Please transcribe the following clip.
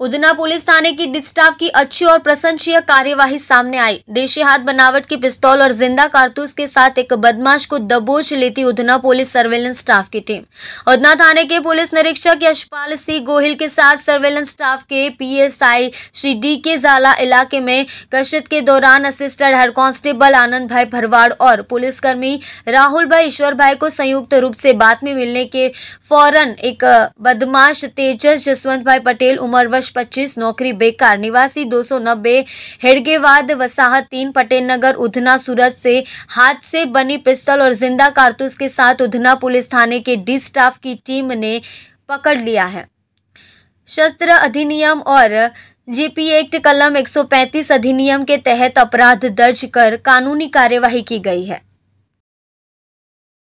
Udhna police थाने की डिस्टाफ की अच्छी और प्रशंसीय कार्यवाही सामने आई देशी हाथ बनावट की पिस्तौल और जिंदा कारतूस के साथ एक बदमाश को दबोच लेती उधना पुलिस सर्वेलेंस स्टाफ की टीम उधना थाने के पुलिस निरीक्षक यशपाल सिंह गोहिल के साथ सर्वेलेंस स्टाफ के PSI Shri D K Jala इलाके में गश्त के दौरान असिस्टेंट हेड कांस्टेबल आनंद भाई भरवाड़ और पुलिसकर्मी राहुल भाई ईश्वर भाई को संयुक्त रूप से बात में मिलने के फौरन एक बदमाश तेजस जसवंत भाई पटेल उम्र वर्ष पच्चीस नौकरी बेकार निवासी दो सौ नब्बे हेडगेवाद वसाहत तीन पटेल नगर उधना सूरत से हाथ से बनी पिस्तौल और जिंदा कारतूस के साथ उधना पुलिस थाने के डी स्टाफ की टीम ने पकड़ लिया है शस्त्र अधिनियम और जीपी एक्ट कलम 135 अधिनियम के तहत अपराध दर्ज कर कानूनी कार्यवाही की गई है